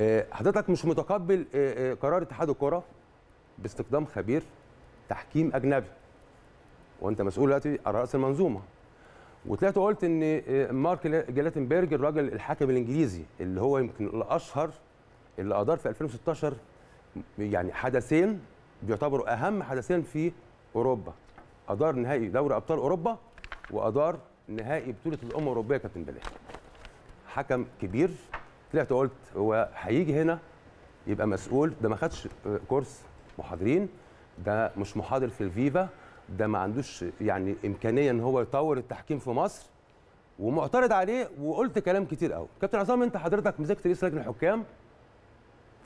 آه، حضرتك مش متقبل آه، آه، قرار اتحاد الكره باستخدام خبير تحكيم اجنبي وانت مسؤول دلوقتي على راس المنظومه وطلعت وقلت ان مارك جلاتنبرج الراجل الحكم الانجليزي اللي هو يمكن الاشهر اللي ادار في 2016 يعني حدثين بيعتبروا اهم حدثين في اوروبا ادار نهائي دوري ابطال اوروبا وادار نهائي بطوله الامم الاوروبيه كابتن بلال حكم كبير طلعت وقلت هو هيجي هنا يبقى مسؤول ده ما خدش كورس محاضرين ده مش محاضر في الفيفا ده ما عندوش يعني امكانيه ان هو يطور التحكيم في مصر ومعترض عليه وقلت كلام كتير قوي كابتن عصام انت حضرتك مسكت رئيس لجنه الحكام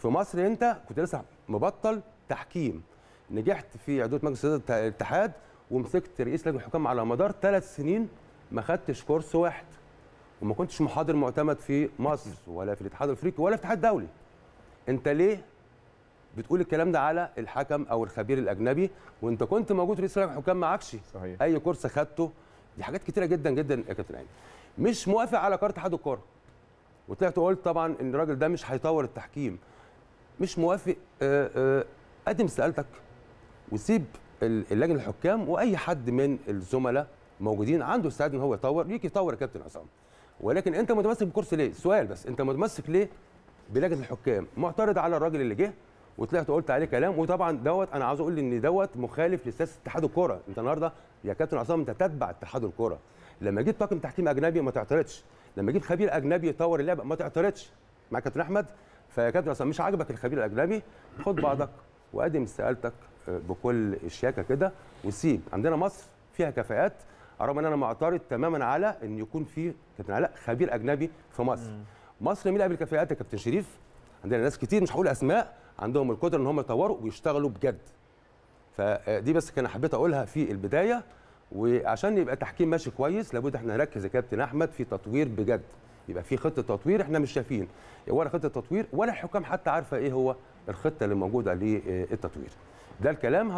في مصر انت كنت لسه مبطل تحكيم نجحت في عضويه مجلس الاتحاد ومسكت رئيس لجنه الحكام على مدار ثلاث سنين ما خدتش كورس واحد وما كنتش محاضر معتمد في مصر ولا في الاتحاد الافريقي ولا في الاتحاد الدولي انت ليه بتقول الكلام ده على الحكم او الخبير الاجنبي وانت كنت موجود رئيس لجنه الحكام معكش صحيح. اي كورس خدته دي حاجات كتيره جدا جدا يا كابتن ايمن مش موافق على قرار اتحاد الكوره وطلعت وقلت طبعا ان الراجل ده مش هيطور التحكيم مش موافق آه، آه، قدم سالتك وسيب اللجنه الحكام واي حد من الزملاء موجودين عنده استعداد ان هو يطور ليك يطور يا كابتن عصام ولكن انت متمسك بالكرسي ليه؟ سؤال بس انت متمسك ليه بلجنه الحكام؟ معترض على الراجل اللي جه وطلعت وقلت عليه كلام وطبعا دوت انا عاوز اقول ان دوت مخالف لسياسه اتحاد الكوره، انت النهارده يا كابتن عصام انت تتبع اتحاد الكوره. لما جيت طاقم تحكيم اجنبي ما تعترضش، لما جيت خبير اجنبي يطور اللعبه ما تعترضش. مع كابتن احمد فيا كابتن عصام مش عاجبك الخبير الاجنبي خد بعضك وقدم استقالتك آه، بكل الشياكه كده وسيب، عندنا مصر فيها كفاءات رغم ان انا معترض تماما على ان يكون في كابتن علاء خبير اجنبي في مصر مم. مصر مين قبل الكفاءات يا كابتن شريف عندنا ناس كتير مش هقول اسماء عندهم القدره ان هم يطوروا ويشتغلوا بجد فدي آه، بس كان حبيت اقولها في البدايه وعشان يبقى تحكيم ماشي كويس لابد احنا نركز يا كابتن احمد في تطوير بجد يبقى في خطه تطوير احنا مش شايفين ولا خطه تطوير ولا الحكام حتى عارفه ايه هو الخطه اللي موجوده للتطوير ده الكلام